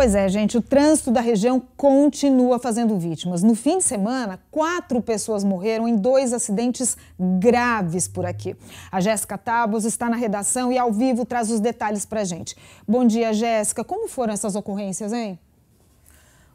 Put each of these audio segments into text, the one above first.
Pois é, gente, o trânsito da região continua fazendo vítimas. No fim de semana, quatro pessoas morreram em dois acidentes graves por aqui. A Jéssica Tabos está na redação e ao vivo traz os detalhes para gente. Bom dia, Jéssica. Como foram essas ocorrências, hein?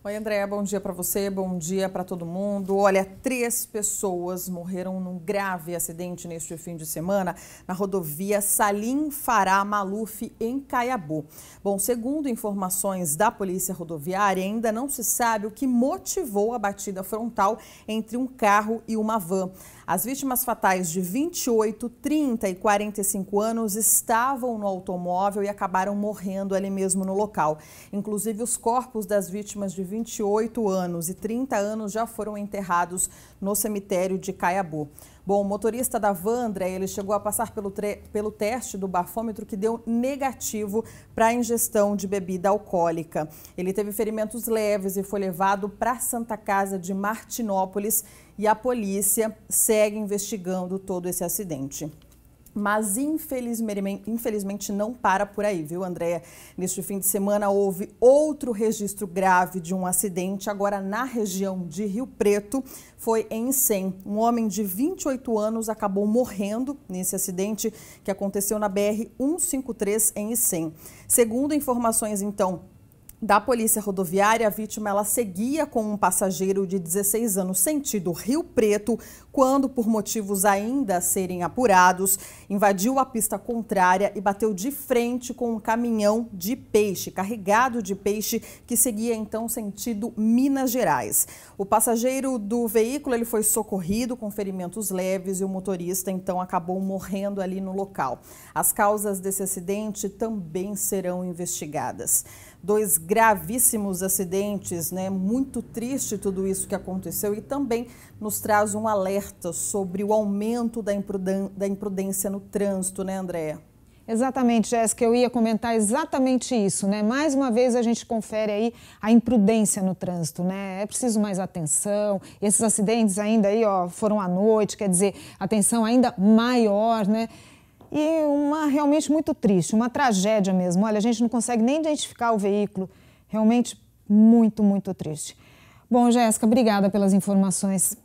Oi, Andréa, bom dia para você, bom dia para todo mundo. Olha, três pessoas morreram num grave acidente neste fim de semana na rodovia Salim Fará Maluf, em Caiabu. Bom, segundo informações da Polícia Rodoviária, ainda não se sabe o que motivou a batida frontal entre um carro e uma van. As vítimas fatais de 28, 30 e 45 anos estavam no automóvel e acabaram morrendo ali mesmo no local. Inclusive, os corpos das vítimas de 28 anos e 30 anos já foram enterrados no cemitério de Caiabu. Bom, o motorista da Vandra, ele chegou a passar pelo, pelo teste do bafômetro que deu negativo para ingestão de bebida alcoólica. Ele teve ferimentos leves e foi levado para a Santa Casa de Martinópolis e a polícia segue investigando todo esse acidente. Mas infelizmente, infelizmente não para por aí, viu, Andréia? Neste fim de semana houve outro registro grave de um acidente, agora na região de Rio Preto. Foi em 100. Um homem de 28 anos acabou morrendo nesse acidente que aconteceu na BR-153 em 100. Segundo informações, então, da Polícia Rodoviária, a vítima ela seguia com um passageiro de 16 anos sentido Rio Preto, quando, por motivos ainda a serem apurados, invadiu a pista contrária e bateu de frente com um caminhão de peixe, carregado de peixe, que seguia então sentido Minas Gerais. O passageiro do veículo ele foi socorrido com ferimentos leves e o motorista então acabou morrendo ali no local. As causas desse acidente também serão investigadas dois gravíssimos acidentes, né? Muito triste tudo isso que aconteceu e também nos traz um alerta sobre o aumento da, da imprudência no trânsito, né, Andréa? Exatamente, Jéssica, eu ia comentar exatamente isso, né? Mais uma vez a gente confere aí a imprudência no trânsito, né? É preciso mais atenção. Esses acidentes ainda aí, ó, foram à noite, quer dizer, atenção ainda maior, né? e uma realmente muito triste, uma tragédia mesmo. Olha, a gente não consegue nem identificar o veículo. Realmente muito, muito triste. Bom, Jéssica, obrigada pelas informações.